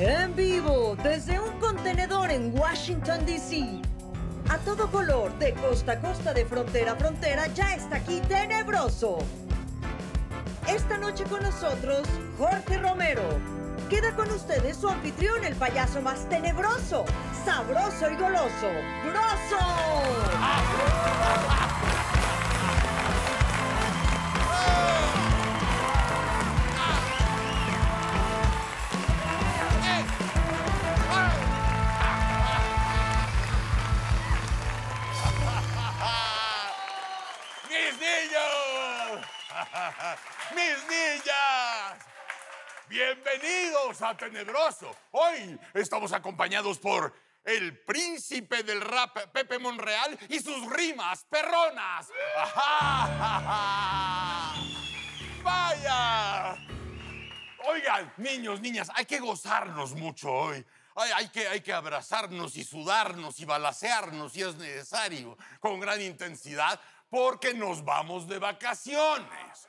En vivo, desde un contenedor en Washington, D.C. A todo color, de costa a costa, de frontera a frontera, ya está aquí Tenebroso. Esta noche con nosotros, Jorge Romero. Queda con ustedes su anfitrión, el payaso más tenebroso, sabroso y goloso, ¡Groso! mis niñas. Bienvenidos a Tenebroso. Hoy estamos acompañados por el príncipe del rap Pepe Monreal y sus rimas perronas. ¡Vaya! Oigan, niños, niñas, hay que gozarnos mucho hoy. Hay, que, hay que abrazarnos y sudarnos y balasearnos si es necesario, con gran intensidad, porque nos vamos de vacaciones.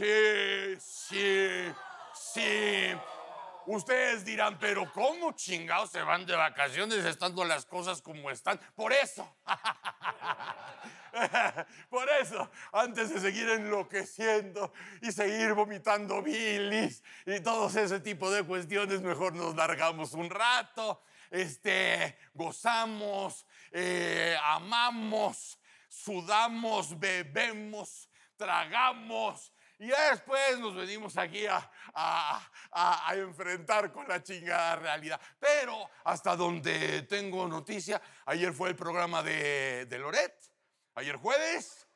Sí, sí, sí. Ustedes dirán, pero ¿cómo chingados se van de vacaciones estando las cosas como están? Por eso. Por eso, antes de seguir enloqueciendo y seguir vomitando bilis y todos ese tipo de cuestiones, mejor nos largamos un rato, este, gozamos, eh, amamos, sudamos, bebemos, tragamos, y después nos venimos aquí a, enfrentar con la chingada realidad. Pero hasta donde tengo noticia, ayer fue el programa de, de Loret. Ayer jueves.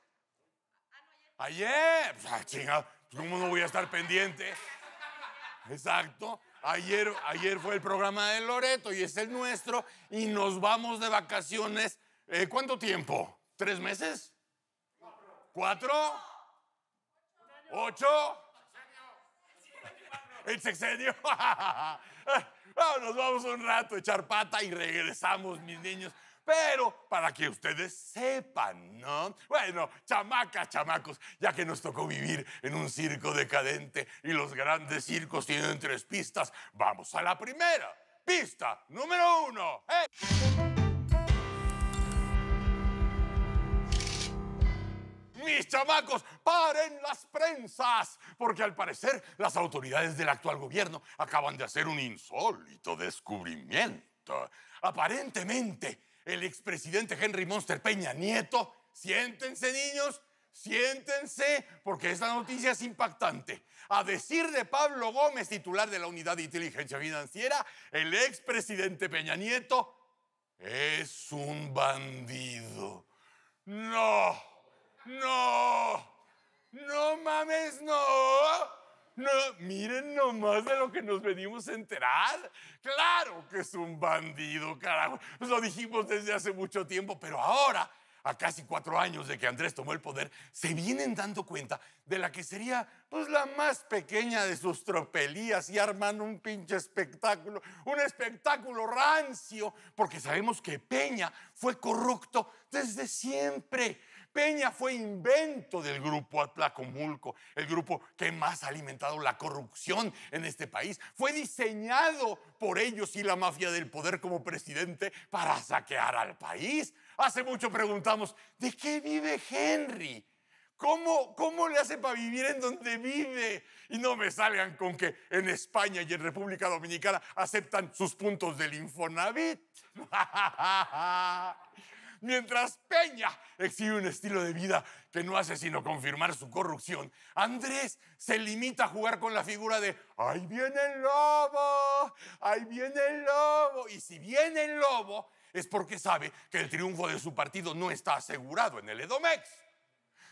Ayer, pues, ah, chingada, pues, ¿cómo no voy a estar pendiente? Exacto. Ayer, ayer fue el programa de Loreto y es el nuestro y nos vamos de vacaciones. Eh, ¿Cuánto tiempo? ¿Tres meses? ¿Cuatro? ¿Cuatro? ¿Ocho? El sexenio. Ah, nos vamos un rato a echar pata y regresamos, mis niños. Pero para que ustedes sepan, ¿no? Bueno, chamacas, chamacos, ya que nos tocó vivir en un circo decadente y los grandes circos tienen tres pistas, vamos a la primera. Pista número uno. ¡Eh! mis chamacos, paren las prensas, porque al parecer las autoridades del actual gobierno acaban de hacer un insólito descubrimiento. Aparentemente, el expresidente Henry Monster Peña Nieto, siéntense niños, siéntense, porque esta noticia es impactante. A decir de Pablo Gómez, titular de la Unidad de Inteligencia Financiera, el expresidente Peña Nieto es un bandido. No. No, no mames, no. No, miren nomás de lo que nos venimos a enterar. Claro que es un bandido, carajo. Pues lo dijimos desde hace mucho tiempo, pero ahora, a casi cuatro años de que Andrés tomó el poder, se vienen dando cuenta de la que sería pues la más pequeña de sus tropelías y arman un pinche espectáculo, un espectáculo rancio, porque sabemos que Peña fue corrupto desde siempre Peña fue invento del grupo Atlacomulco, el grupo que más ha alimentado la corrupción en este país. Fue diseñado por ellos y la mafia del poder como presidente para saquear al país. Hace mucho preguntamos, ¿de qué vive Henry? ¿Cómo, ¿Cómo, le hace para vivir en donde vive? Y no me salgan con que en España y en República Dominicana aceptan sus puntos del Infonavit. Mientras Peña exhibe un estilo de vida que no hace sino confirmar su corrupción, Andrés se limita a jugar con la figura de ¡Ahí viene el lobo! ¡Ahí viene el lobo! Y si viene el lobo, es porque sabe que el triunfo de su partido no está asegurado en el Edomex.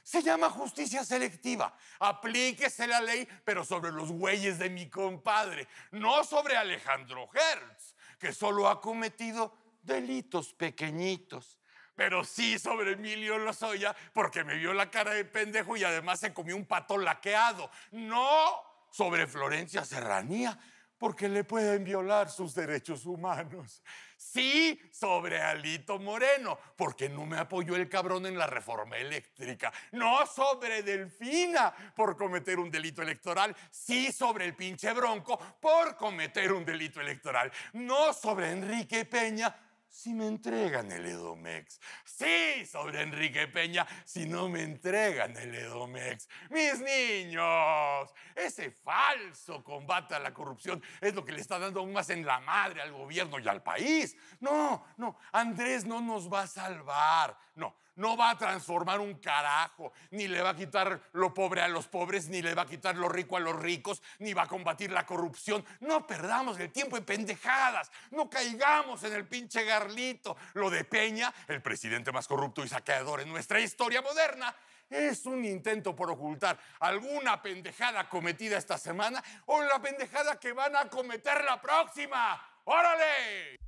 Se llama justicia selectiva. Aplíquese la ley, pero sobre los güeyes de mi compadre, no sobre Alejandro Hertz, que solo ha cometido delitos pequeñitos pero sí sobre Emilio Lozoya porque me vio la cara de pendejo y además se comió un pato laqueado. No sobre Florencia Serranía porque le pueden violar sus derechos humanos. Sí, sobre Alito Moreno, porque no me apoyó el cabrón en la reforma eléctrica. No sobre Delfina, por cometer un delito electoral. Sí, sobre el pinche bronco, por cometer un delito electoral. No sobre Enrique Peña, si me entregan el Edomex. Sí, sobre Enrique Peña, si no me entregan el Edomex. Mis niños, ese falso combate a la corrupción es lo que le está dando aún más en la madre al gobierno y al país. No, no, Andrés no nos va a salvar. No, no va a transformar un carajo, ni le va a quitar lo pobre a los pobres, ni le va a quitar lo rico a los ricos, ni va a combatir la corrupción. No perdamos el tiempo en pendejadas, no caigamos en el pinche garlito. Lo de Peña, el presidente más corrupto y saqueador en nuestra historia moderna, es un intento por ocultar alguna pendejada cometida esta semana o la pendejada que van a cometer la próxima. ¡Órale!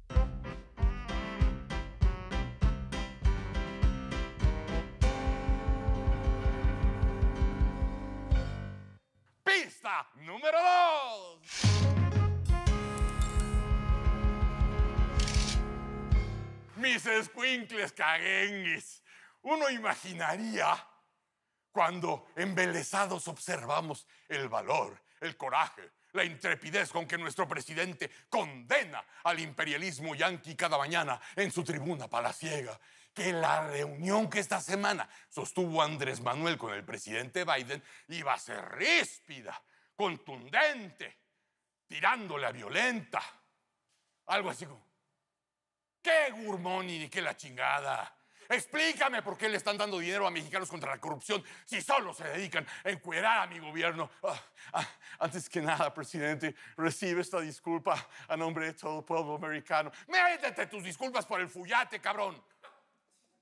¡Lista número 2. Mis escuincles caguenguis, Uno imaginaría cuando embelesados observamos el valor, el coraje, la intrepidez con que nuestro presidente condena al imperialismo yanqui cada mañana en su tribuna palaciega que la reunión que esta semana sostuvo Andrés Manuel con el presidente Biden iba a ser ríspida, contundente, tirándole a violenta. Algo así como, ¿qué gurmón y qué la chingada? Explícame por qué le están dando dinero a mexicanos contra la corrupción si solo se dedican a encuerar a mi gobierno. Ah, ah, antes que nada, presidente, recibe esta disculpa a nombre de todo el pueblo americano. Métete tus disculpas por el fullate, cabrón.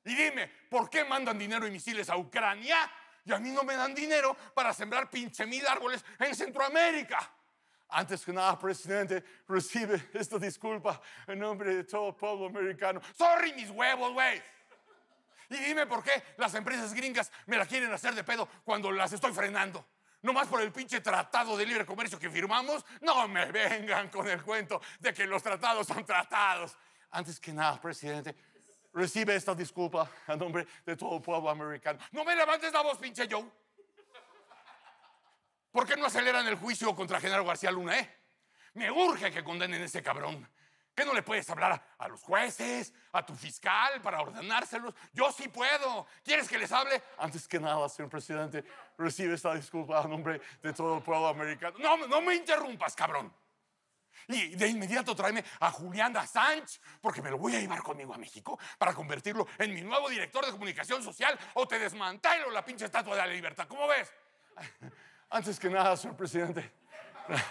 Y dime, ¿por qué mandan dinero y misiles a Ucrania? Y a mí no me dan dinero para sembrar pinche mil árboles en Centroamérica. Antes que nada, presidente, recibe esta disculpa en nombre de todo el pueblo americano. Sorry, mis huevos, güey. Y dime por qué las empresas gringas me la quieren hacer de pedo cuando las estoy frenando. No más por el pinche tratado de libre comercio que firmamos. No me vengan con el cuento de que los tratados son tratados. Antes que nada, presidente, recibe esta disculpa a nombre de todo el pueblo americano. No me levantes la voz, pinche Joe. ¿Por qué no aceleran el juicio contra General García Luna, eh? Me urge que condenen a ese cabrón. ¿Qué no le puedes hablar a los jueces, a tu fiscal para ordenárselos? Yo sí puedo. ¿Quieres que les hable? Antes que nada, señor presidente, recibe esta disculpa a nombre de todo el pueblo americano. No, no me interrumpas, cabrón. Y de inmediato tráeme a Julián Sánchez porque me lo voy a llevar conmigo a México para convertirlo en mi nuevo director de comunicación social o te desmantelo la pinche estatua de la libertad. ¿Cómo ves? Antes que nada, señor presidente,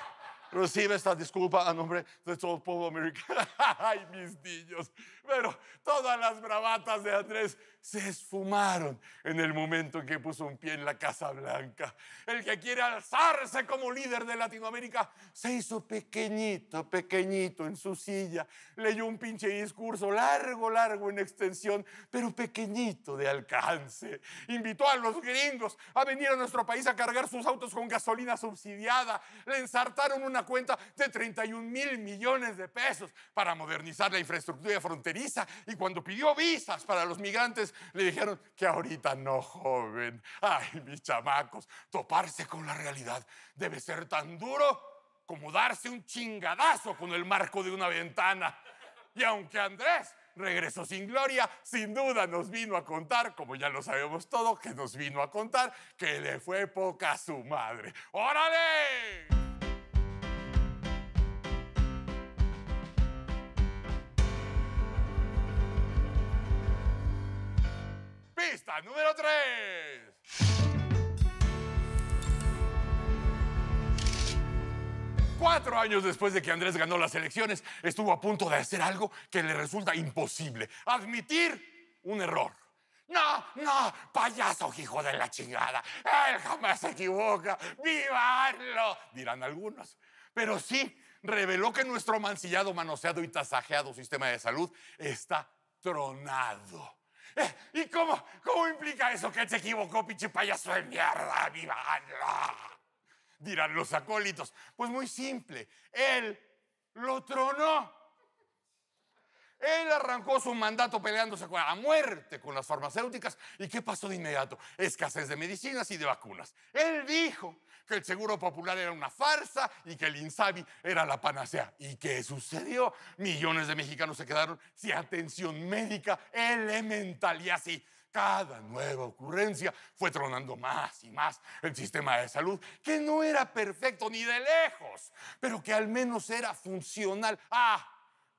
recibe esta disculpa a nombre de todo el pueblo americano. Ay, mis niños. Pero todas las bravatas de Andrés se esfumaron en el momento en que puso un pie en la Casa Blanca. El que quiere alzarse como líder de Latinoamérica se hizo pequeñito, pequeñito en su silla. Leyó un pinche discurso largo, largo en extensión, pero pequeñito de alcance. Invitó a los gringos a venir a nuestro país a cargar sus autos con gasolina subsidiada. Le ensartaron una cuenta de 31 mil millones de pesos para modernizar la infraestructura fronteriza y cuando pidió visas para los migrantes le dijeron que ahorita no, joven. Ay, mis chamacos, toparse con la realidad debe ser tan duro como darse un chingadazo con el marco de una ventana. Y aunque Andrés regresó sin gloria, sin duda nos vino a contar, como ya lo sabemos todo, que nos vino a contar que le fue poca su madre. ¡Órale! número 3. Cuatro años después de que Andrés ganó las elecciones, estuvo a punto de hacer algo que le resulta imposible. Admitir un error. No, no, payaso, hijo de la chingada. Él jamás se equivoca. ¡Vivarlo! Dirán algunos. Pero sí, reveló que nuestro mancillado, manoseado y tasajeado sistema de salud está tronado. Eh, ¿Y cómo, cómo implica eso que él se equivocó, pinche payaso de mierda? ¡Viva! Dirán los acólitos. Pues muy simple. Él lo tronó. Él arrancó su mandato peleándose a muerte con las farmacéuticas. ¿Y qué pasó de inmediato? Escasez de medicinas y de vacunas. Él dijo, que el Seguro Popular era una farsa y que el INSABI era la panacea. ¿Y qué sucedió? Millones de mexicanos se quedaron sin atención médica elemental y así. Cada nueva ocurrencia fue tronando más y más el sistema de salud, que no era perfecto ni de lejos, pero que al menos era funcional. Ah,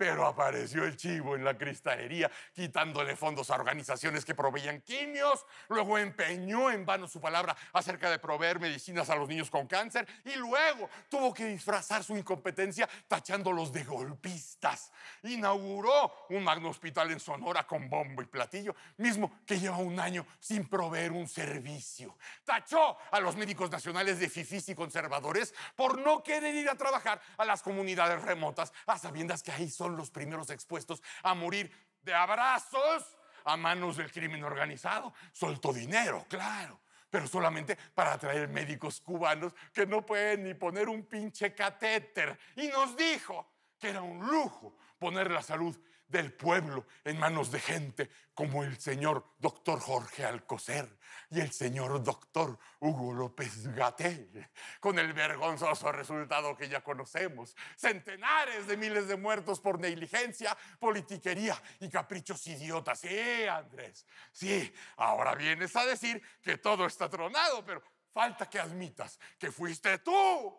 pero apareció el chivo en la cristalería, quitándole fondos a organizaciones que proveían quimios. Luego empeñó en vano su palabra acerca de proveer medicinas a los niños con cáncer. Y luego tuvo que disfrazar su incompetencia tachándolos de golpistas. Inauguró un magno hospital en Sonora con bombo y platillo, mismo que lleva un año sin proveer un servicio. Tachó a los médicos nacionales de fifís y conservadores por no querer ir a trabajar a las comunidades remotas, a sabiendas que ahí solo los primeros expuestos a morir de abrazos a manos del crimen organizado. Soltó dinero, claro, pero solamente para atraer médicos cubanos que no pueden ni poner un pinche catéter. Y nos dijo que era un lujo poner la salud del pueblo en manos de gente como el señor doctor Jorge Alcocer y el señor doctor Hugo López gatell con el vergonzoso resultado que ya conocemos, centenares de miles de muertos por negligencia, politiquería y caprichos idiotas. Sí, Andrés, sí, ahora vienes a decir que todo está tronado, pero falta que admitas que fuiste tú,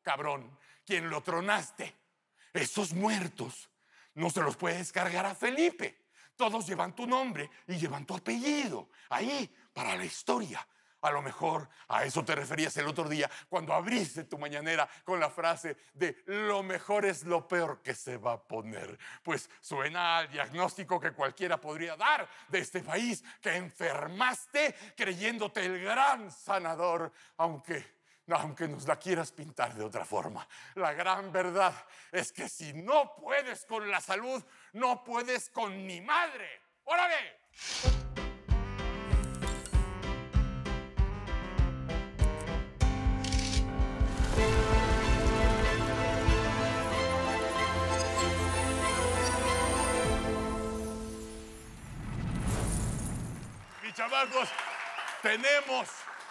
cabrón, quien lo tronaste. Esos muertos no se los puedes cargar a Felipe. Todos llevan tu nombre y llevan tu apellido. Ahí, para la historia. A lo mejor a eso te referías el otro día cuando abriste tu mañanera con la frase de lo mejor es lo peor que se va a poner. Pues suena al diagnóstico que cualquiera podría dar de este país, que enfermaste creyéndote el gran sanador, aunque aunque nos la quieras pintar de otra forma. La gran verdad es que si no puedes con la salud, no puedes con mi madre. ¡Órale! chamacos, tenemos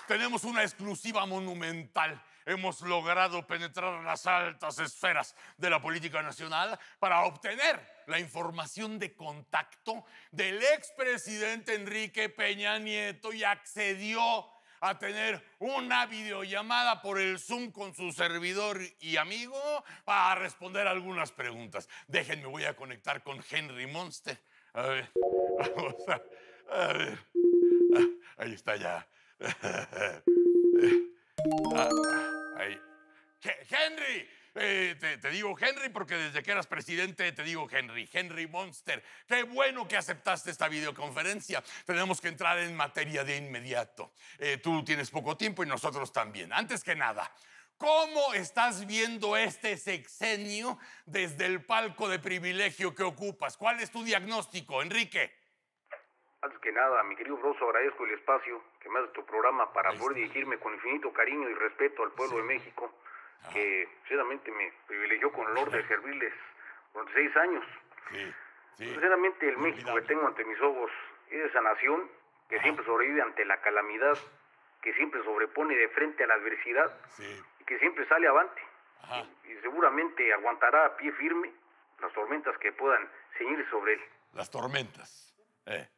tenemos una exclusiva monumental. Hemos logrado penetrar las altas esferas de la política nacional para obtener la información de contacto del expresidente Enrique Peña Nieto y accedió a tener una videollamada por el Zoom con su servidor y amigo para responder algunas preguntas. Déjenme, voy a conectar con Henry Monster. A ver, vamos a, ver. Ah, ahí está ya. Ah, Henry, eh, te, digo Henry porque desde que eras presidente te digo Henry, Henry Monster. Qué bueno que aceptaste esta videoconferencia. Tenemos que entrar en materia de inmediato. Eh, tú tienes poco tiempo y nosotros también. Antes que nada, ¿Cómo estás viendo este sexenio desde el palco de privilegio que ocupas? ¿Cuál es tu diagnóstico, Enrique? Antes que nada, mi querido Broso, agradezco el espacio que me hace tu programa para poder dirigirme con infinito cariño y respeto al pueblo de México, que sinceramente me privilegió con el honor de servirles durante seis años. Pues, sinceramente, el México que tengo ante mis ojos es esa nación que siempre sobrevive ante la calamidad, que siempre sobrepone de frente a la adversidad y que siempre sale avante. Y, seguramente aguantará a pie firme las tormentas que puedan ceñir sobre él. Las tormentas. Eh.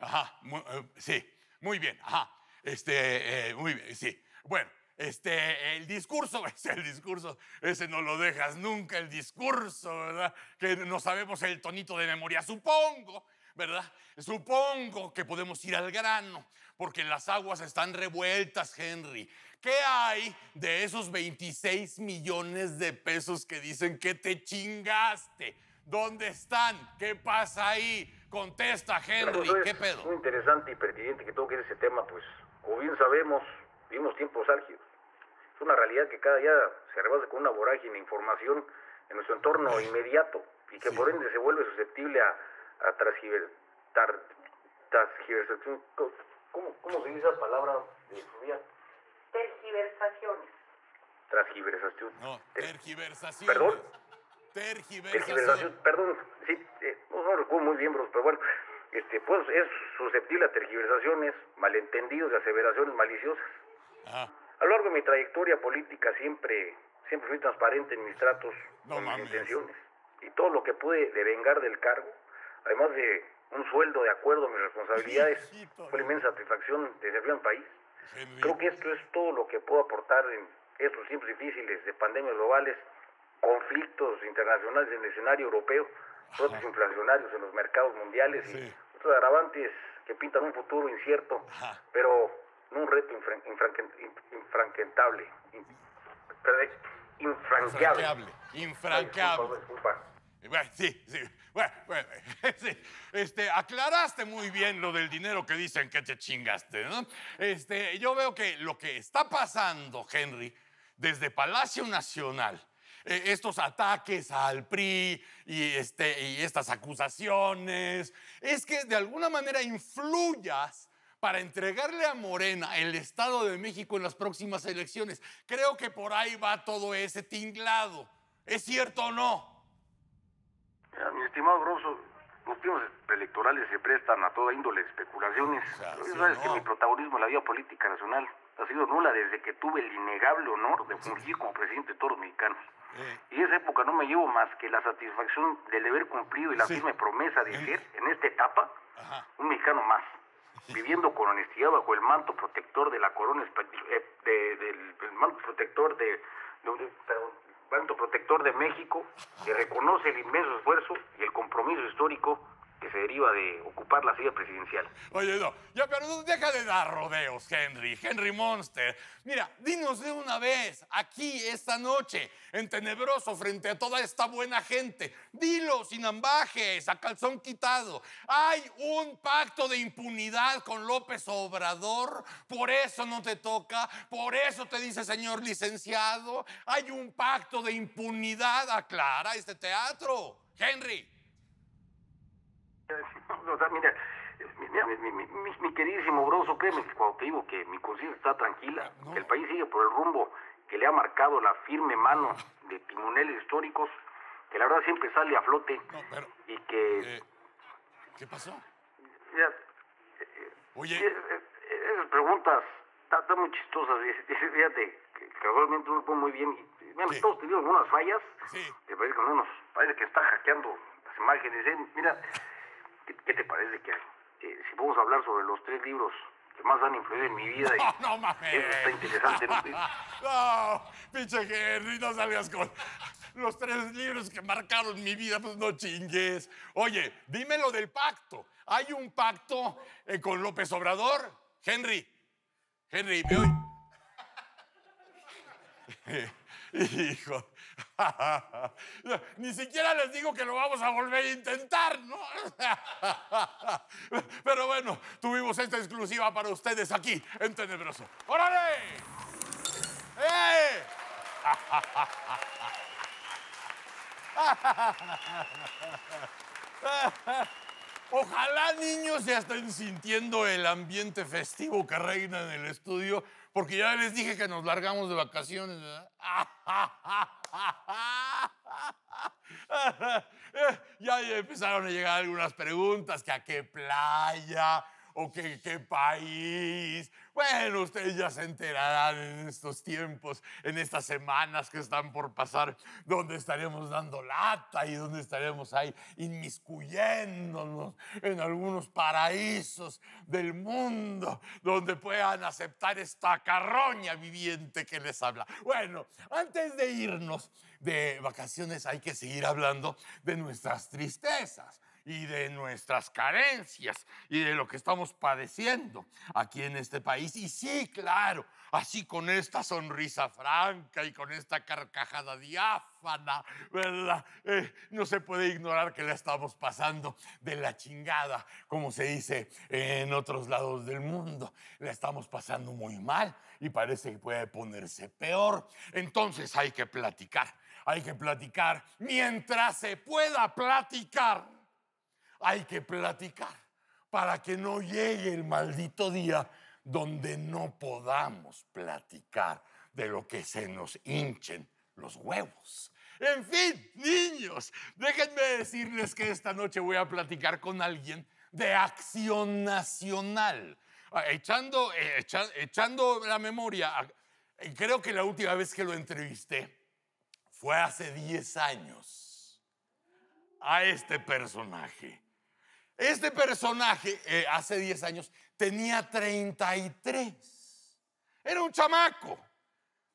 Ajá, eh, sí, muy bien, ajá. Este, eh, muy bien, sí. Bueno, este, el discurso, ese, el discurso, ese no lo dejas nunca, el discurso, ¿verdad? Que no sabemos el tonito de memoria, supongo, ¿verdad? Supongo que podemos ir al grano, porque las aguas están revueltas, Henry. ¿Qué hay de esos 26 millones de pesos que dicen que te chingaste? ¿Dónde están? ¿Qué pasa ahí? Contesta, Henry, ¿qué pedo? Es Muy interesante y pertinente que todo toque ese tema, pues, como bien sabemos, vivimos tiempos álgidos. Es una realidad que cada día se rebasa con una vorágine de información en nuestro entorno inmediato y que por ende se vuelve susceptible a, a Transgiversación. ¿Cómo, se dice esa palabra de día? Tergiversaciones. Transgiversación. No, tergiversaciones. Perdón. Tergiversaciones. Perdón, sí, no recuerdo muy bien, pero bueno, este, pues es susceptible a tergiversaciones, malentendidos y aseveraciones maliciosas. Ah. A lo largo de mi trayectoria política siempre, siempre fui transparente en mis tratos, y mis intenciones. Y todo lo que pude devengar del cargo, además de un sueldo de acuerdo a mis responsabilidades, fue inmensa satisfacción de servir al país. Creo que esto es todo lo que puedo aportar en estos tiempos difíciles de pandemias globales, conflictos internacionales en el escenario europeo otros inflacionarios en los mercados mundiales y otros agravantes que pintan un futuro incierto, pero un reto infranquentable. infranqueable. Infranqueable. sí, Este, aclaraste muy bien lo del dinero que dicen que te chingaste, Este, yo veo que lo que está pasando, Henry, desde Palacio Nacional eh, estos ataques al PRI y, este, y estas acusaciones, es que de alguna manera influyas para entregarle a Morena el Estado de México en las próximas elecciones. Creo que por ahí va todo ese tinglado. ¿Es cierto o no? Eh, mi estimado Grosso, los primos electorales se prestan a toda índole de especulaciones. mi protagonismo en la vía política nacional ha sido nula desde que tuve el innegable honor de fungir como presidente de todos los mexicanos. Y esa época no me llevo más que la satisfacción de haber cumplido y la firme promesa de ser, en esta etapa, un mexicano más, viviendo con honestidad bajo el manto protector de la corona, española eh, de, del, manto protector de, manto protector de México, que reconoce el inmenso esfuerzo y el compromiso histórico que se deriva de ocupar la silla presidencial. Oye, no, ya, pero deja de dar rodeos, Henry, Henry Monster. Mira, dinos de una vez, aquí esta noche, en Tenebroso, frente a toda esta buena gente, dilo sin ambajes, a calzón quitado. Hay un pacto de impunidad con López Obrador, por eso no te toca, por eso te dice señor licenciado, hay un pacto de impunidad, aclara este teatro. Henry mi, queridísimo broso, créeme que cuando te digo que mi conciencia está tranquila, que el país sigue por el rumbo que le ha marcado la firme mano de timoneles históricos, que la verdad siempre sale a flote y que... Eh, ¿Qué pasó? Eh, Oye... Eh, esas preguntas están muy chistosas, fíjate, que realmente no muy bien. Y, mira, todos unas fallas, sí. parece que parece que está hackeando las imágenes. Mira... ¿Qué, te parece que si podemos hablar sobre los tres libros que más han influido en mi vida? no, no mames. Eso está interesante. no, pinche Henry, no salgas con los tres libros que marcaron mi vida, pues no chingues. Oye, dime lo del pacto. ¿Hay un pacto eh, con López Obrador? Henry, Henry, me oye. Hijo, Ni siquiera les digo que lo vamos a volver a intentar, ¿no? Pero bueno, tuvimos esta exclusiva para ustedes aquí en Tenebroso. ¡Órale! ¡Eh! Ojalá niños ya estén sintiendo el ambiente festivo que reina en el estudio, porque ya les dije que nos largamos de vacaciones, ¿verdad? Eh, ya empezaron a llegar algunas preguntas, que a qué playa, o qué país. Bueno, ustedes ya se enterarán en estos tiempos, en estas semanas que están por pasar, donde estaremos dando lata y donde estaremos ahí inmiscuyéndonos en algunos paraísos del mundo, donde puedan aceptar esta carroña viviente que les habla. Bueno, antes de irnos de vacaciones hay que seguir hablando de nuestras tristezas y de nuestras carencias y de lo que estamos padeciendo aquí en este país. Y sí, claro, así con esta sonrisa franca y con esta carcajada diáfana, ¿verdad? Eh, no se puede ignorar que la estamos pasando de la chingada, como se dice en otros lados del mundo. La estamos pasando muy mal y parece que puede ponerse peor. Entonces hay que platicar, hay que platicar mientras se pueda platicar hay que platicar para que no llegue el maldito día donde no podamos platicar de lo que se nos hinchen los huevos. En fin, niños, déjenme decirles que esta noche voy a platicar con alguien de acción nacional. Ah, echando, eh, echando la memoria, creo que la última vez que lo entrevisté fue hace 10 años a este personaje. Este personaje eh, hace 10 años tenía 33. Era un chamaco.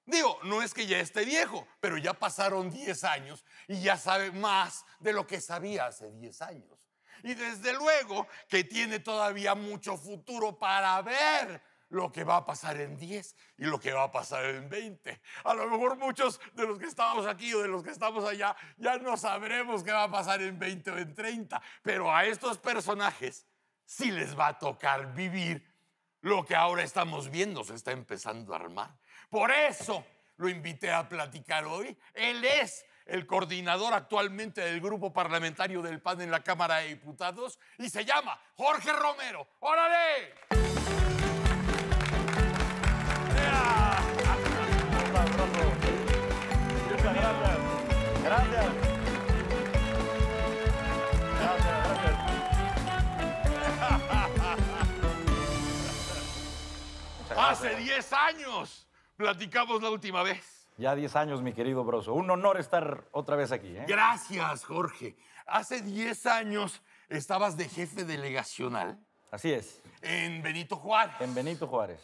Digo, no es que ya esté viejo, pero ya pasaron 10 años y ya sabe más de lo que sabía hace 10 años. Y desde luego que tiene todavía mucho futuro para ver lo que va a pasar en 10 y lo que va a pasar en 20. A lo mejor muchos de los que estamos aquí o de los que estamos allá ya no sabremos qué va a pasar en 20 o en 30, pero a estos personajes sí les va a tocar vivir lo que ahora estamos viendo, se está empezando a armar. Por eso lo invité a platicar hoy. Él es el coordinador actualmente del grupo parlamentario del PAN en la Cámara de Diputados y se llama Jorge Romero. ¡Órale! Hace 10 años platicamos la última vez. Ya 10 años, mi querido Broso. Un honor estar otra vez aquí. ¿eh? Gracias, Jorge. Hace 10 años estabas de jefe delegacional. Así es. En Benito Juárez. En Benito Juárez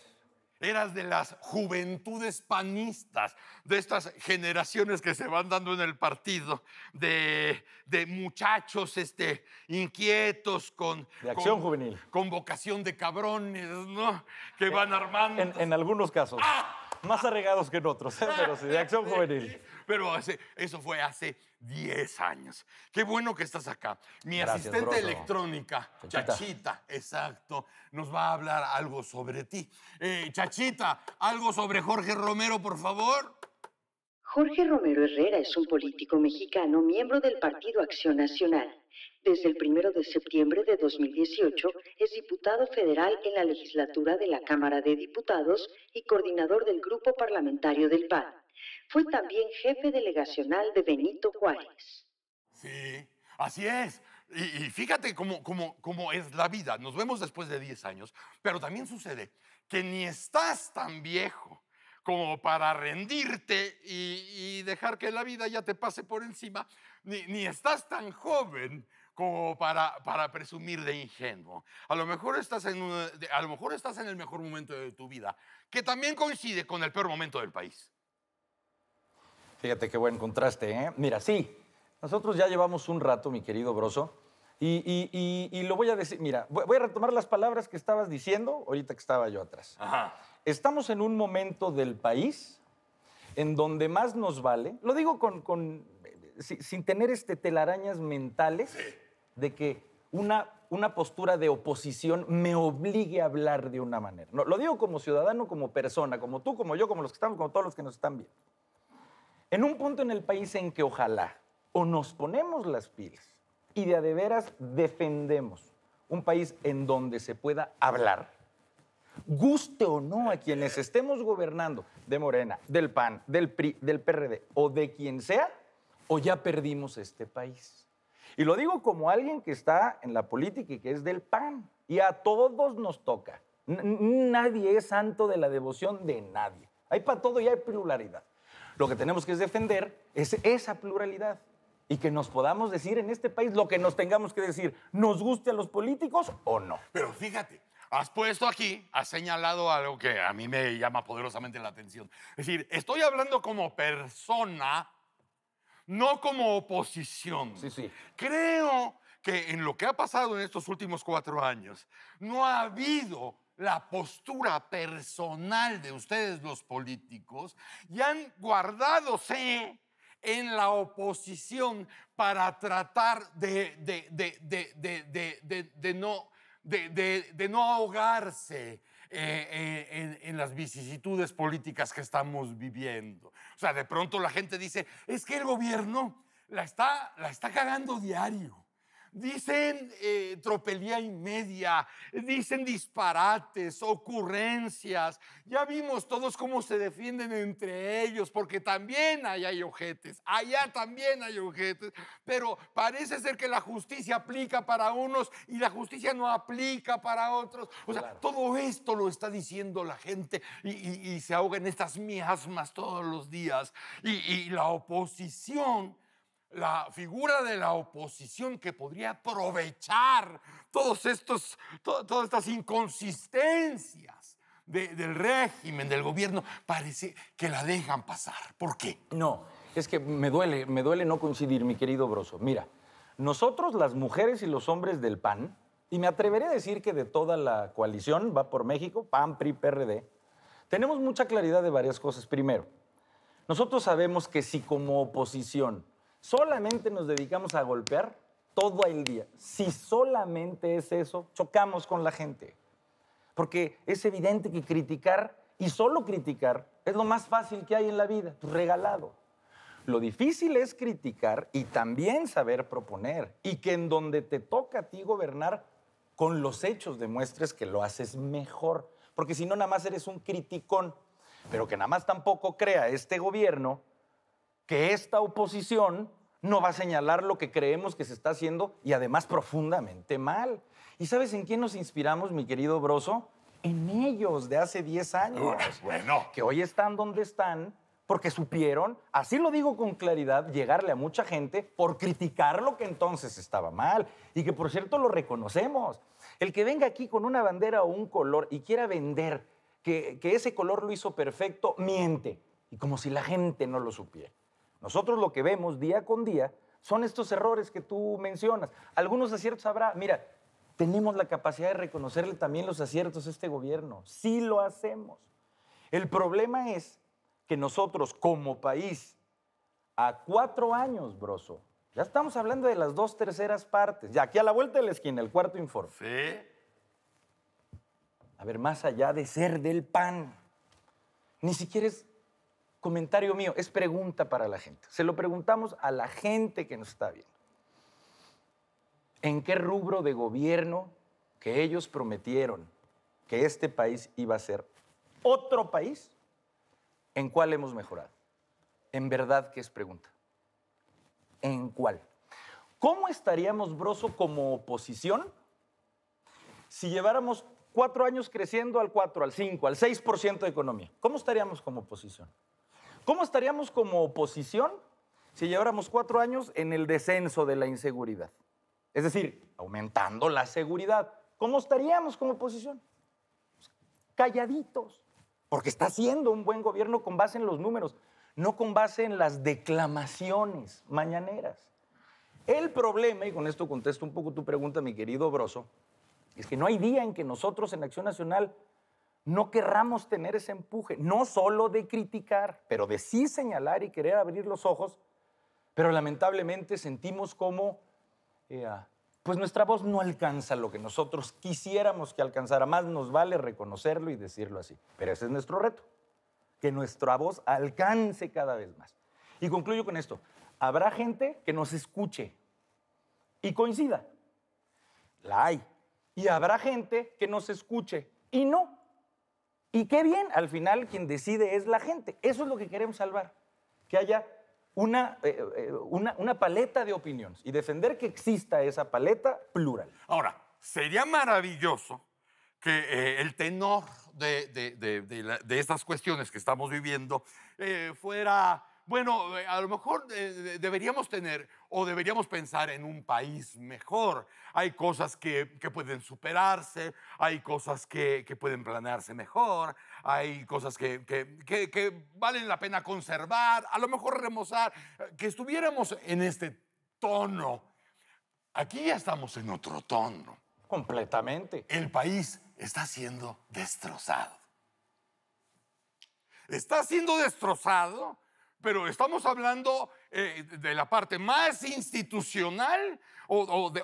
eras de las juventudes panistas, de estas generaciones que se van dando en el partido, de, de muchachos este, inquietos con... acción con, juvenil. Con vocación de cabrones, ¿no? Que eh, van armando... En, en algunos casos. ¡Ah! Más arregados que en otros, ¿eh? pero sí, de acción juvenil pero hace, eso fue hace 10 años. Qué bueno que estás acá. Mi asistente electrónica, Chachita. exacto, nos va a hablar algo sobre ti. Eh, Chachita, algo sobre Jorge Romero, por favor. Jorge Romero Herrera es un político mexicano, miembro del Partido Acción Nacional. Desde el 1 de septiembre de 2018 es diputado federal en la legislatura de la Cámara de Diputados y coordinador del Grupo Parlamentario del PAN fue también jefe delegacional de Benito Juárez. Sí, así es. Y, fíjate cómo, cómo, es la vida. Nos vemos después de 10 años, pero también sucede que ni estás tan viejo como para rendirte y, dejar que la vida ya te pase por encima, ni, estás tan joven como para, para, presumir de ingenuo. A lo, mejor estás en a lo mejor estás en el mejor momento de tu vida, que también coincide con el peor momento del país. Fíjate qué buen contraste, ¿eh? Mira, sí, nosotros ya llevamos un rato, mi querido Broso, y, y, y, lo voy a decir, mira, voy a retomar las palabras que estabas diciendo ahorita que estaba yo atrás. Ajá. Estamos en un momento del país en donde más nos vale, lo digo con, con sin tener este telarañas mentales de que una, una, postura de oposición me obligue a hablar de una manera. No, lo digo como ciudadano, como persona, como tú, como yo, como los que estamos, como todos los que nos están viendo en un punto en el país en que ojalá o nos ponemos las pilas y de a de veras defendemos un país en donde se pueda hablar, guste o no a quienes estemos gobernando, de Morena, del PAN, del PRI, del PRD o de quien sea, o ya perdimos este país. Y lo digo como alguien que está en la política y que es del PAN, y a todos nos toca. nadie es santo de la devoción de nadie. Hay para todo y hay pluralidad. Lo que tenemos que defender es esa pluralidad y que nos podamos decir en este país lo que nos tengamos que decir, nos guste a los políticos o no. Pero fíjate, has puesto aquí, has señalado algo que a mí me llama poderosamente la atención. Es decir, estoy hablando como persona, no como oposición. Sí, sí. Creo que en lo que ha pasado en estos últimos cuatro años, no ha habido la postura personal de ustedes los políticos y han guardadose en la oposición para tratar de, no, ahogarse eh, eh, en, las vicisitudes políticas que estamos viviendo. O sea, de pronto la gente dice, es que el gobierno la está, la está cagando diario dicen eh, tropelía y media, dicen disparates, ocurrencias. Ya vimos todos cómo se defienden entre ellos, porque también allá hay ojetes, allá también hay ojetes, pero parece ser que la justicia aplica para unos y la justicia no aplica para otros. O sea, todo esto lo está diciendo la gente y, se ahoga en estas miasmas todos los días. y, y la oposición la figura de la oposición que podría aprovechar todos estos, todas estas inconsistencias del régimen, del gobierno, parece que la dejan pasar. ¿Por qué? No, es que me duele, me duele no coincidir, mi querido Broso. Mira, nosotros, las mujeres y los hombres del PAN, y me atreveré a decir que de toda la coalición, va por México, PAN, PRI, PRD, tenemos mucha claridad de varias cosas. Primero, nosotros sabemos que si como oposición solamente nos dedicamos a golpear todo el día. Si solamente es eso, chocamos con la gente. Porque es evidente que criticar y solo criticar es lo más fácil que hay en la vida, pues, regalado. Lo difícil es criticar y también saber proponer y que en donde te toca a ti gobernar, con los hechos demuestres que lo haces mejor. Porque si no, nada más eres un criticón. Pero que nada más tampoco crea este gobierno que esta oposición no va a señalar lo que creemos que se está haciendo y además profundamente mal. ¿Y sabes en quién nos inspiramos, mi querido Broso? En ellos de hace 10 años. bueno. Que hoy están donde están porque supieron, así lo digo con claridad, llegarle a mucha gente por criticar lo que entonces estaba mal. Y que por cierto lo reconocemos. El que venga aquí con una bandera o un color y quiera vender que ese color lo hizo perfecto, miente. Y como si la gente no lo supiera. Nosotros lo que vemos día con día son estos errores que tú mencionas. Algunos aciertos habrá. Mira, tenemos la capacidad de reconocerle también los aciertos a este gobierno. Sí lo hacemos. El problema es que nosotros como país, a cuatro años, Broso, ya estamos hablando de las dos terceras partes, ya aquí a la vuelta de la esquina, el cuarto informe. Sí. A ver, más allá de ser del PAN, ni siquiera es comentario mío, es pregunta para la gente. Se lo preguntamos a la gente que nos está viendo. ¿En qué rubro de gobierno que ellos prometieron que este país iba a ser otro país, en cuál hemos mejorado? En verdad que es pregunta. ¿En cuál? ¿Cómo estaríamos, Broso, como oposición si lleváramos cuatro años creciendo al 4, al 5, al 6% de economía? ¿Cómo estaríamos como oposición? ¿Cómo estaríamos como oposición si lleváramos cuatro años en el descenso de la inseguridad? Es decir, aumentando la seguridad. ¿Cómo estaríamos como oposición? Calladitos, porque está haciendo un buen gobierno con base en los números, no con base en las declamaciones mañaneras. El problema, y con esto contesto un poco tu pregunta, mi querido Broso, es que no hay día en que nosotros en Acción Nacional no querramos tener ese empuje, no solo de criticar, pero de sí señalar y querer abrir los ojos, pero lamentablemente sentimos como, eh, ah, pues nuestra voz no alcanza lo que nosotros quisiéramos que alcanzara, más nos vale reconocerlo y decirlo así, pero ese es nuestro reto, que nuestra voz alcance cada vez más. Y concluyo con esto, habrá gente que nos escuche y coincida, la hay, y habrá gente que nos escuche y no y qué bien, al final quien decide es la gente. Eso es lo que queremos salvar, que haya una, eh, eh, una, paleta de opiniones y defender que exista esa paleta plural. Ahora, sería maravilloso que eh, el tenor de, estas cuestiones que estamos viviendo fuera bueno, eh, a lo mejor eh, deberíamos tener o deberíamos pensar en un país mejor. Hay cosas que, pueden superarse, hay cosas que, pueden planearse mejor, hay cosas que, que valen la pena conservar, a lo mejor remozar, eh, que estuviéramos en este tono. Aquí ya estamos en otro tono. Completamente. El país está siendo destrozado. Está siendo destrozado pero estamos hablando eh, de la parte más institucional, o, de,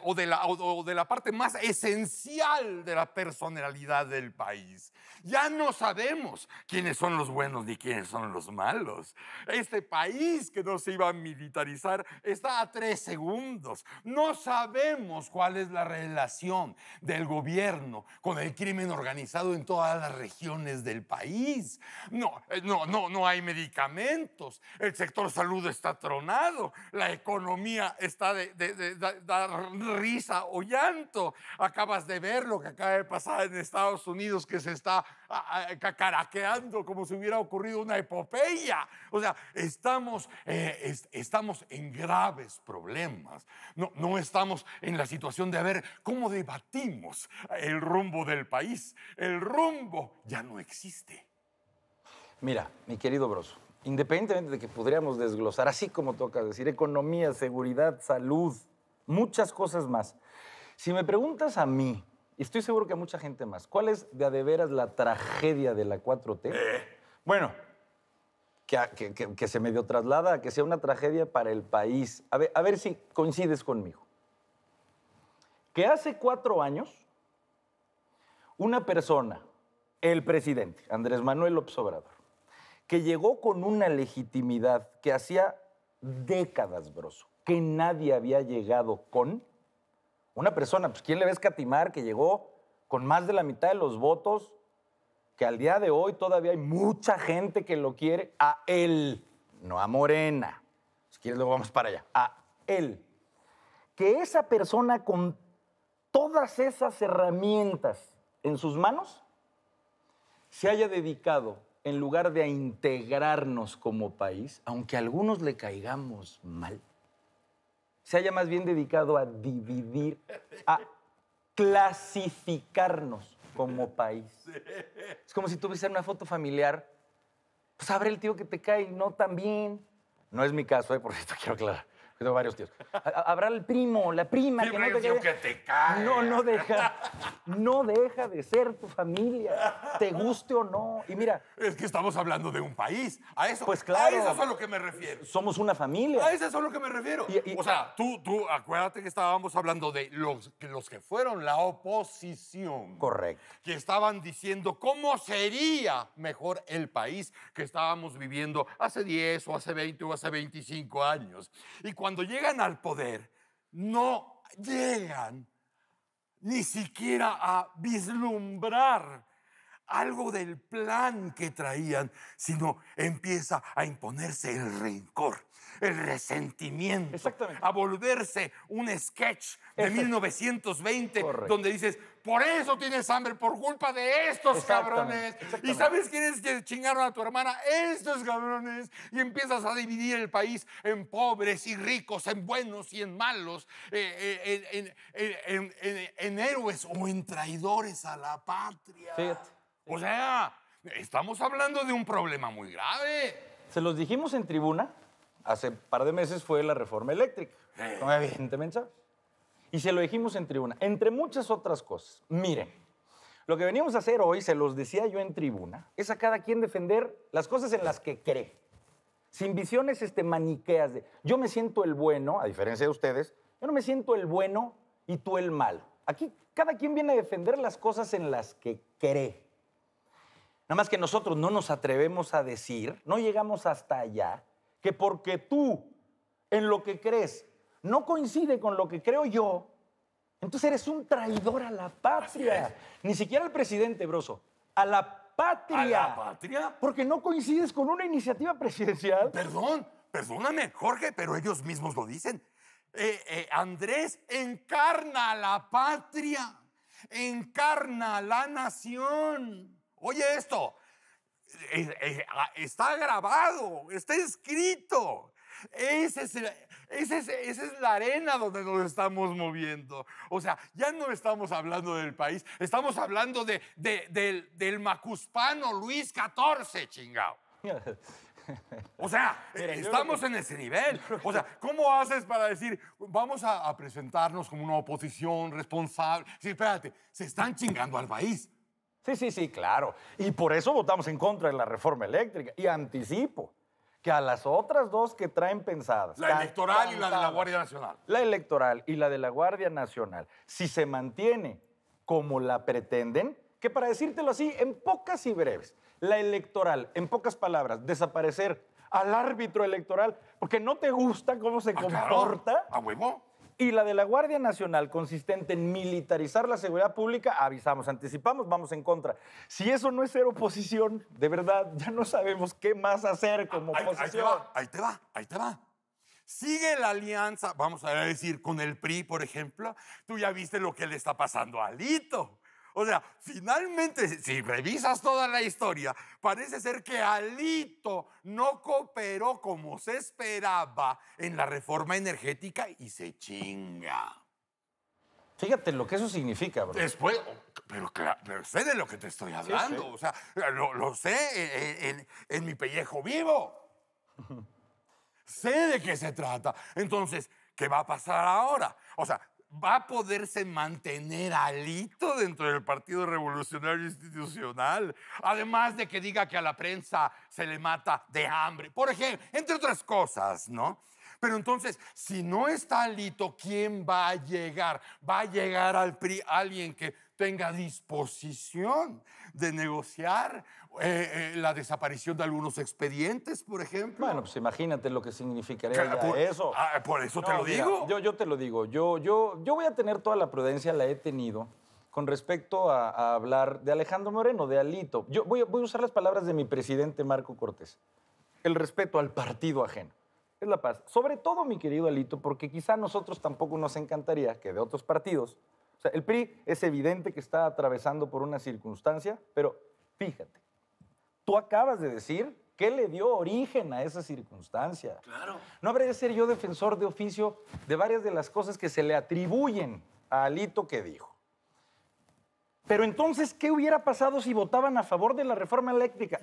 de la, parte más esencial de la personalidad del país. Ya no sabemos quiénes son los buenos ni quiénes son los malos. Este país que no se iba a militarizar está a tres segundos. No sabemos cuál es la relación del gobierno con el crimen organizado en todas las regiones del país. No, eh, no, no, no hay medicamentos. El sector salud está tronado. La economía está de risa o llanto. Acabas de ver lo que acaba de pasar en Estados Unidos, que se está ah, ah, cacaraqueando como si hubiera ocurrido una epopeya. O sea, estamos, eh, estamos en graves problemas. No, no estamos en la situación de ver cómo debatimos el rumbo del país. El rumbo ya no existe. Mira, mi querido Broso, independientemente de que podríamos desglosar, así como toca decir, economía, seguridad, salud, muchas cosas más. Si me preguntas a mí, y estoy seguro que a mucha gente más, ¿cuál es de a de veras la tragedia de la 4T? Eh. Bueno, que, se medio traslada a que sea una tragedia para el país. A ver, a ver si coincides conmigo. Que hace cuatro años, una persona, el presidente, Andrés Manuel López Obrador, que llegó con una legitimidad que hacía décadas, Broso, que nadie había llegado con. Una persona, pues ¿quién le ves catimar que llegó con más de la mitad de los votos? Que al día de hoy todavía hay mucha gente que lo quiere a él, no a Morena. Si quieres, luego vamos para allá. A él. Que esa persona con todas esas herramientas en sus manos se haya dedicado en lugar de a integrarnos como país, aunque a algunos le caigamos mal, se haya más bien dedicado a dividir, a clasificarnos como país. Es como si tuviese una foto familiar, pues abre el tío que te cae no también. No es mi caso, ¿eh? por cierto quiero aclarar varios tíos. Habrá el primo, la prima no No, no deja. No deja de ser tu familia, te guste o no. Y mira. Es que estamos hablando de un país. A eso. Pues claro. A eso es a lo que me refiero. Somos una familia. A eso es a lo que me refiero. o sea, tú, tú, acuérdate que estábamos hablando de los, los que fueron la oposición. Correcto. Que estaban diciendo cómo sería mejor el país que estábamos viviendo hace 10 o hace 20 o hace 25 años. Y cuando llegan al poder, no llegan ni siquiera a vislumbrar algo del plan que traían, sino empieza a imponerse el rencor, el resentimiento. A volverse un sketch de 1920 donde dices, por eso tienes hambre, por culpa de estos cabrones. Y sabes quiénes que chingaron a tu hermana, estos cabrones. Y empiezas a dividir el país en pobres y ricos, en buenos y en malos, eh, eh, en, héroes o en traidores a la patria. O sea, estamos hablando de un problema muy grave. Se los dijimos en tribuna hace un par de meses fue la reforma eléctrica. Eh. evidentemente, Y se lo dijimos en tribuna, entre muchas otras cosas. Miren, lo que venimos a hacer hoy, se los decía yo en tribuna, es a cada quien defender las cosas en las que cree. Sin visiones este, maniqueas de yo me siento el bueno, a diferencia de ustedes, yo no me siento el bueno y tú el mal. Aquí cada quien viene a defender las cosas en las que cree. Nada más que nosotros no nos atrevemos a decir, no llegamos hasta allá, que porque tú en lo que crees no coincide con lo que creo yo, entonces eres un traidor a la patria. Ni siquiera al presidente, Broso. A la patria. ¿A la patria? Porque no coincides con una iniciativa presidencial. Perdón, perdóname, Jorge, pero ellos mismos lo dicen. Eh, eh, Andrés encarna a la patria, encarna a la nación. Oye esto, eh, ah, está grabado, está escrito. esa es la arena donde nos estamos moviendo. O sea, ya no estamos hablando del país, estamos hablando del, macuspano Luis XIV, chingado. O sea, estamos en ese nivel. O sea, ¿cómo haces para decir, vamos a, a presentarnos como una oposición responsable? Sí, espérate, se están chingando al país. Sí, sí, sí, claro. Y por eso votamos en contra de la reforma eléctrica. Y anticipo que a las otras dos que traen pensadas. La electoral y la de la Guardia Nacional. La electoral y la de la Guardia Nacional. Si se mantiene como la pretenden, que para decírtelo así, en pocas y breves, la electoral, en pocas palabras, desaparecer al árbitro electoral, porque no te gusta cómo se ah, comporta. ¿A huevo? y la de la Guardia Nacional consistente en militarizar la seguridad pública, avisamos, anticipamos, vamos en contra. Si eso no es ser oposición, de verdad, ya no sabemos qué más hacer como oposición. Ahí te va, ahí te va, ahí te va. Sigue la alianza, vamos a decir, con el PRI, por ejemplo. Tú ya viste lo que le está pasando a Alito. O sea, finalmente, si revisas toda la historia, parece ser que Alito no cooperó como se esperaba en la reforma energética y se chinga. Fíjate lo que eso significa, bro. Después, pero, sé de lo que te estoy hablando. O sea, lo, sé en, en, mi pellejo vivo. sé de qué se trata. Entonces, ¿qué va a pasar ahora? O sea, va a poderse mantener alito dentro del Partido Revolucionario Institucional, además de que diga que a la prensa se le mata de hambre, por ejemplo, entre otras cosas, ¿no? Pero entonces, si no está alito, ¿quién va a llegar? Va a llegar al PRI alguien que tenga disposición de negociar eh, eh, la desaparición de algunos expedientes, por ejemplo. Bueno, pues imagínate lo que significaría eso. Ah, por eso te lo digo. Yo, yo te lo digo. Yo, yo, yo voy a tener toda la prudencia, la he tenido con respecto a, hablar de Alejandro Moreno, de Alito. Yo voy, voy, a usar las palabras de mi presidente Marco Cortés. El respeto al partido ajeno. Es la paz. Sobre todo, mi querido Alito, porque quizá a nosotros tampoco nos encantaría que de otros partidos o sea, el PRI es evidente que está atravesando por una circunstancia, pero fíjate, tú acabas de decir ¿Qué le dio origen a esa circunstancia? Claro. No habré de ser yo defensor de oficio de varias de las cosas que se le atribuyen a Alito que dijo. Pero entonces, ¿qué hubiera pasado si votaban a favor de la reforma eléctrica?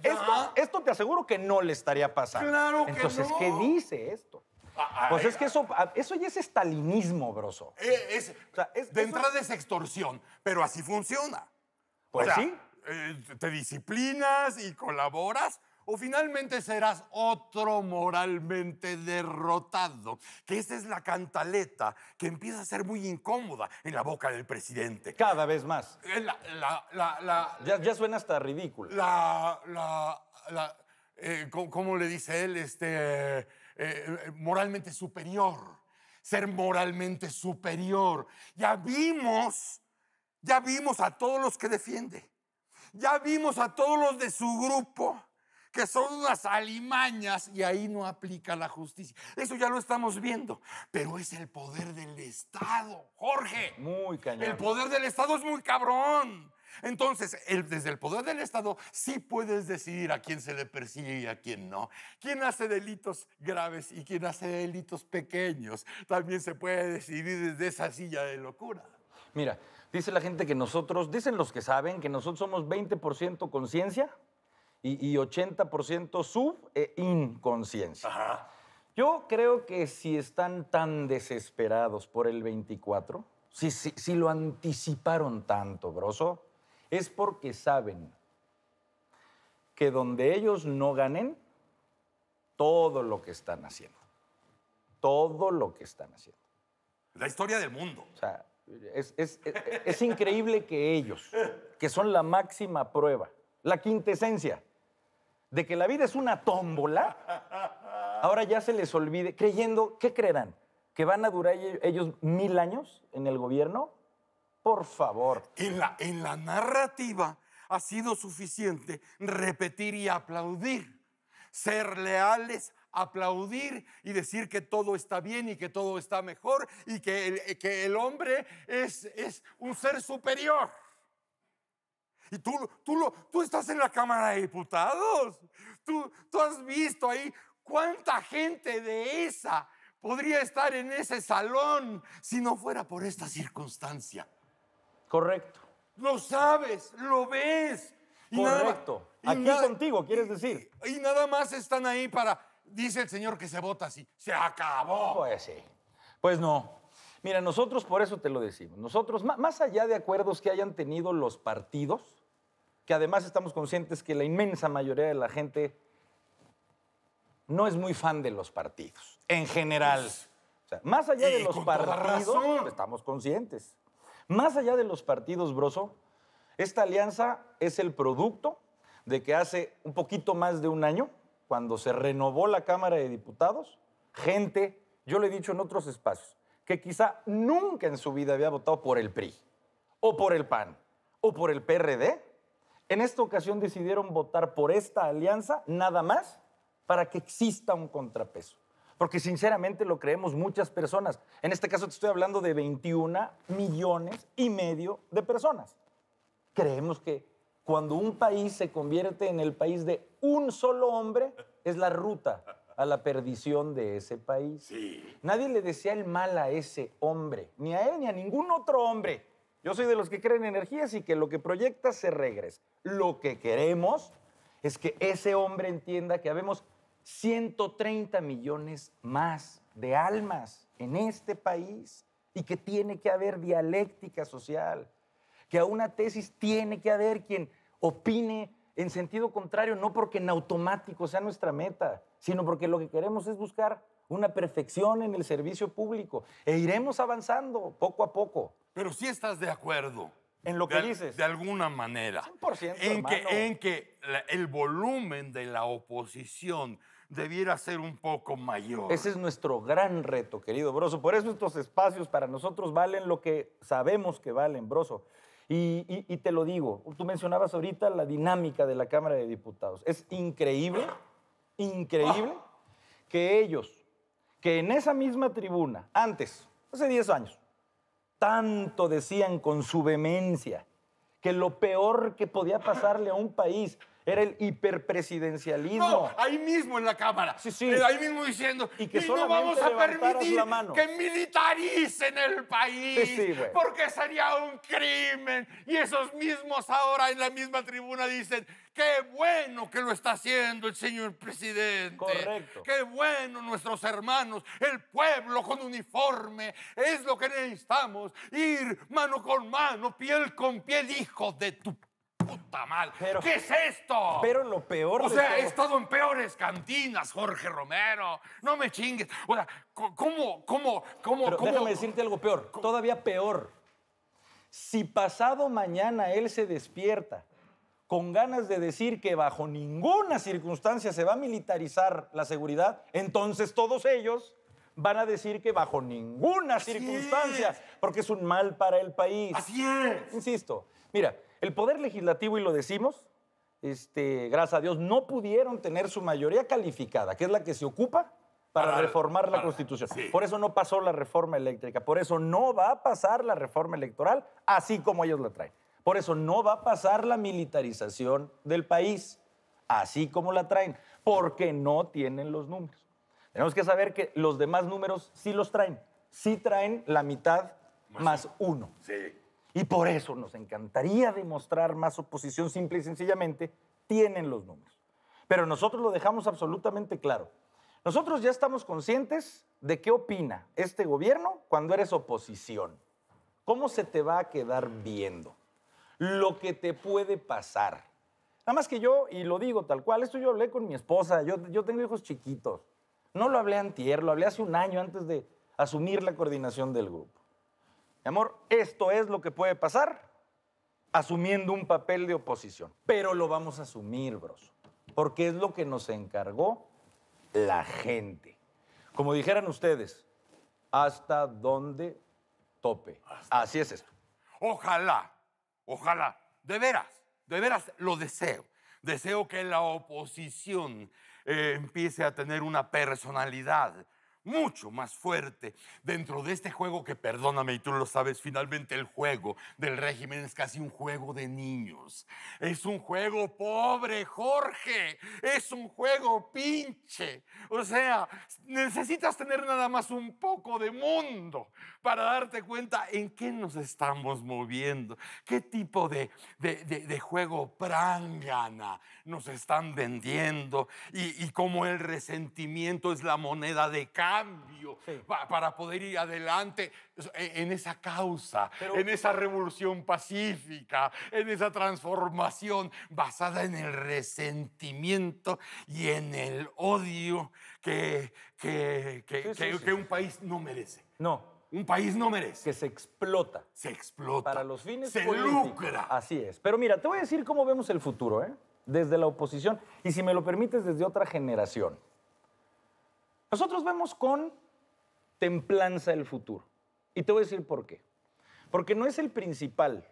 Esto, te aseguro que no le estaría pasando. Claro que entonces, ¿qué dice esto? Ah, pues es que eso, ah, eso ya es estalinismo, broso. Eh, es, de entrada es extorsión, pero así funciona. Pues sí. Eh, te disciplinas y colaboras, o finalmente serás otro moralmente derrotado. Que esa es la cantaleta que empieza a ser muy incómoda en la boca del presidente. Cada vez más. Eh, ya, suena hasta ridículo. La, ¿cómo, le dice él? Este... Eh, eh, moralmente superior, ser moralmente superior. Ya vimos, ya vimos a todos los que defiende, ya vimos a todos los de su grupo que son unas alimañas y ahí no aplica la justicia. Eso ya lo estamos viendo, pero es el poder del Estado, Jorge. Muy El poder del Estado es muy cabrón. Entonces, desde el poder del Estado sí puedes decidir a quién se le persigue y a quién no. Quién hace delitos graves y quién hace delitos pequeños también se puede decidir desde esa silla de locura. Mira, dice la gente que nosotros, dicen los que saben, que nosotros somos 20% conciencia y, 80% sub e inconsciencia. Yo creo que si están tan desesperados por el 24, si, si, lo anticiparon tanto, Grosso, es porque saben que donde ellos no ganen, todo lo que están haciendo, todo lo que están haciendo. La historia del mundo. O sea, es, increíble que ellos, que son la máxima prueba, la quintesencia de que la vida es una tómbola, ahora ya se les olvide, creyendo, ¿qué creerán? ¿Que van a durar ellos mil años en el gobierno? Por favor. En la, en la narrativa ha sido suficiente repetir y aplaudir, ser leales, aplaudir y decir que todo está bien y que todo está mejor y que el, que el hombre es, un ser superior. Y tú, tú, tú estás en la Cámara de Diputados. Tú, tú has visto ahí cuánta gente de esa podría estar en ese salón si no fuera por esta circunstancia. Correcto. Lo sabes, lo ves. Correcto. Aquí contigo, quieres decir. Y, nada más están ahí para, dice el Señor que se vota así. Se acabó. Pues sí. Pues no. Mira, nosotros por eso te lo decimos. Nosotros, más allá de acuerdos que hayan tenido los partidos, que además estamos conscientes que la inmensa mayoría de la gente no es muy fan de los partidos, en general. Pues, más allá de los partidos, estamos conscientes. Más allá de los partidos, Broso, esta alianza es el producto de que hace un poquito más de un año, cuando se renovó la Cámara de Diputados, gente, yo lo he dicho en otros espacios, que quizá nunca en su vida había votado por el PRI, o por el PAN, o por el PRD, en esta ocasión decidieron votar por esta alianza nada más para que exista un contrapeso porque sinceramente lo creemos muchas personas. En este caso te estoy hablando de 21 millones y medio de personas. Creemos que cuando un país se convierte en el país de un solo hombre, es la ruta a la perdición de ese país. Sí. Nadie le desea el mal a ese hombre, ni a él ni a ningún otro hombre. Yo soy de los que creen en energías y que lo que proyectas se regresa. Lo que queremos es que ese hombre entienda que habemos 130 millones más de almas en este país y que tiene que haber dialéctica social, que a una tesis tiene que haber quien opine en sentido contrario, no porque en automático sea nuestra meta, sino porque lo que queremos es buscar una perfección en el servicio público e iremos avanzando poco a poco. Pero si sí estás de acuerdo. En lo que dices. De alguna manera. En que, en que el volumen de la oposición debiera ser un poco mayor. Ese es nuestro gran reto, querido Broso. Por eso estos espacios para nosotros valen lo que sabemos que valen, Broso. Y, te lo digo, tú mencionabas ahorita la dinámica de la Cámara de Diputados. Es increíble, increíble ah. que ellos, que en esa misma tribuna, antes, hace 10 años, tanto decían con su vehemencia que lo peor que podía pasarle a un país era el hiperpresidencialismo. ahí mismo en la Cámara. Sí, eh, Ahí mismo diciendo, y que no vamos a permitir que militaricen el país, porque sería un crimen. Y esos mismos ahora en la misma tribuna dicen, qué bueno que lo está haciendo el señor presidente. Correcto. Qué bueno nuestros hermanos, el pueblo con uniforme, es lo que necesitamos, ir mano con mano, piel con piel, hijo de tu puta mal. ¿Qué es esto? Pero lo peor. O sea, todo... he estado en peores cantinas, Jorge Romero. No me chingues. O sea, ¿cómo, cómo, cómo? Pero cómo déjame decirte algo peor, todavía peor. Si pasado mañana él se despierta con ganas de decir que bajo ninguna circunstancia se va a militarizar la seguridad, entonces todos ellos van a decir que bajo ninguna circunstancia, porque es un mal para el país. Así es. Insisto, mira, el Poder Legislativo, y lo decimos, este, gracias a Dios, no pudieron tener su mayoría calificada, que es la que se ocupa para, reformar la Constitución. Por eso no pasó la reforma eléctrica, por eso no va a pasar la reforma electoral así como ellos la traen. Por eso no va a pasar la militarización del país así como la traen, porque no tienen los números. Tenemos que saber que los demás números sí los traen, sí traen la mitad más, uno. Sí. Y por eso nos encantaría demostrar más oposición, simple y sencillamente, tienen los números. Pero nosotros lo dejamos absolutamente claro. Nosotros ya estamos conscientes de qué opina este gobierno cuando eres oposición. ¿Cómo se te va a quedar viendo? Lo que te puede pasar. Nada más que yo, y lo digo tal cual, esto yo hablé con mi esposa, yo, tengo hijos chiquitos. No lo hablé antier, lo hablé hace un año antes de asumir la coordinación del grupo amor, esto es lo que puede pasar asumiendo un papel de oposición. Pero lo vamos a asumir, bros, porque es lo que nos encargó la gente. Como dijeran ustedes, hasta donde tope. Así es esto. Ojalá, ojalá, de veras, de veras lo deseo. Deseo que la oposición eh, empiece a tener una personalidad, mucho más fuerte dentro de este juego que, perdóname y tú lo sabes, finalmente el juego del régimen es casi un juego de niños. Es un juego pobre, Jorge. Es un juego pinche. O sea, necesitas tener nada más un poco de mundo para darte cuenta en qué nos estamos moviendo, qué tipo de, de, de, juego prangana nos están vendiendo y, y cómo el resentimiento es la moneda de cambio cambio, para poder ir adelante en, esa causa, en esa revolución pacífica, en esa transformación basada en el resentimiento y en el odio que, que, un país no merece. No, un país no merece. Que se explota. Se explota. Para los fines se lucra. Así es. Pero mira, te voy a decir cómo vemos el futuro, ¿eh? Desde la oposición y si me lo permites, desde otra generación. Nosotros vemos con templanza el futuro. Y te voy a decir por qué. Porque no es el principal,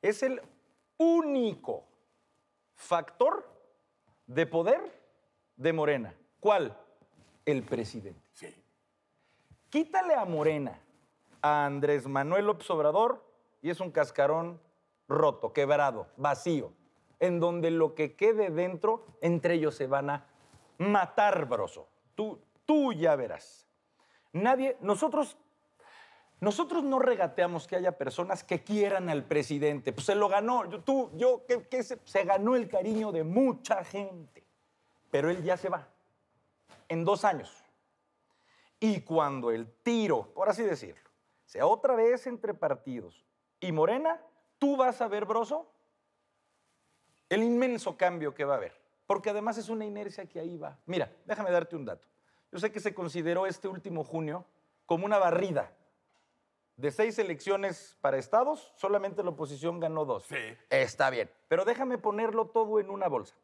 es el único factor de poder de Morena. ¿Cuál? El presidente. Sí. Quítale a Morena, a Andrés Manuel López Obrador, y es un cascarón roto, quebrado, vacío, en donde lo que quede dentro, entre ellos se van a matar, broso. Tú, tú ya verás. Nadie, nosotros, nosotros no regateamos que haya personas que quieran al presidente. Pues se lo ganó, tú, yo, se, se ganó el cariño de mucha gente. Pero él ya se va, en dos años. Y cuando el tiro, por así decirlo, sea otra vez entre partidos y Morena, tú vas a ver, Broso, el inmenso cambio que va a haber. Porque además es una inercia que ahí va. Mira, déjame darte un dato. Yo sé que se consideró este último junio como una barrida. De seis elecciones para estados, solamente la oposición ganó dos. Sí. Está bien. Pero déjame ponerlo todo en una bolsa.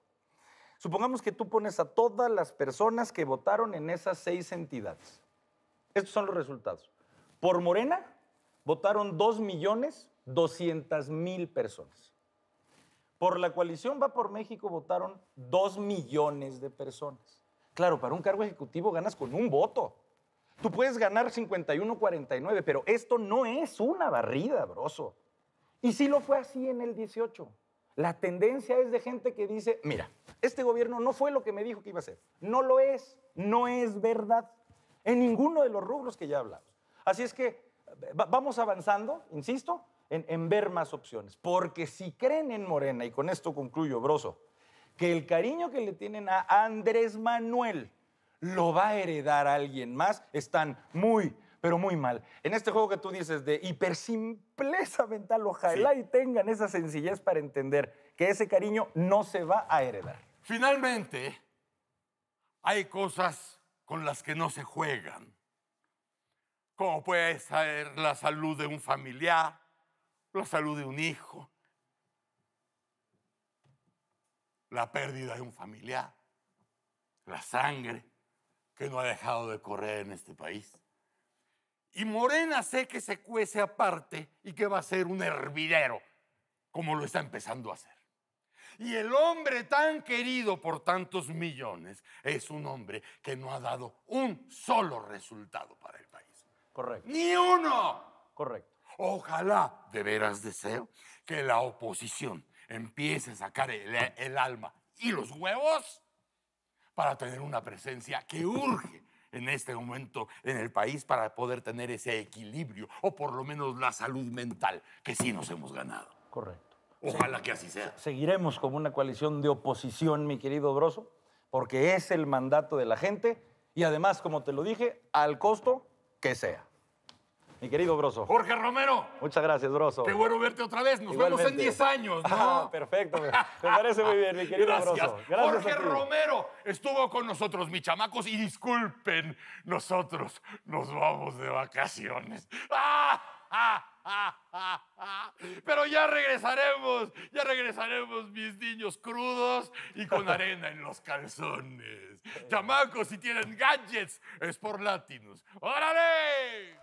Supongamos que tú pones a todas las personas que votaron en esas seis entidades. Estos son los resultados. Por Morena votaron 2.200.000 personas. Por la coalición Va por México votaron 2 millones de personas. Claro, para un cargo ejecutivo ganas con un voto. Tú puedes ganar 51-49, pero esto no es una barrida, broso. Y sí lo fue así en el 18. La tendencia es de gente que dice, mira, este gobierno no fue lo que me dijo que iba a ser. No lo es, no es verdad. En ninguno de los rubros que ya hablamos. Así es que vamos avanzando, insisto, en, en ver más opciones. Porque si creen en Morena, y con esto concluyo, Broso, que el cariño que le tienen a Andrés Manuel lo va a heredar alguien más, están muy, pero muy mal. En este juego que tú dices de hipersimpleza mental, ojalá y tengan esa sencillez para entender que ese cariño no se va a heredar. Finalmente, hay cosas con las que no se juegan, como puede ser la salud de un familiar, la salud de un hijo, la pérdida de un familiar, la sangre que no ha dejado de correr en este país. Y Morena sé que se cuece aparte y que va a ser un hervidero, como lo está empezando a hacer. Y el hombre tan querido por tantos millones es un hombre que no ha dado un solo resultado para el país. Correcto. Ni uno. Correcto. Ojalá, de veras deseo, que la oposición empiece a sacar el, alma y los huevos para tener una presencia que urge en este momento en el país para poder tener ese equilibrio o por lo menos la salud mental que sí nos hemos ganado. Correcto. Ojalá que así sea. Seguiremos como una coalición de oposición, mi querido Broso, porque es el mandato de la gente y además, como te lo dije, al costo que sea. Mi querido Broso. Jorge Romero. Muchas gracias, Broso. Qué bueno verte otra vez. Nos vemos en 10 años. ¿no? Ah, perfecto. Me parece muy bien, mi querido Broso. Gracias. Jorge Romero estuvo con nosotros, mis chamacos, y disculpen, nosotros nos vamos de vacaciones. ¡Ah! Pero ya regresaremos, ya regresaremos mis niños crudos y con arena en los calzones. Chamacos, si tienen gadgets, es por Latinos. ¡Órale!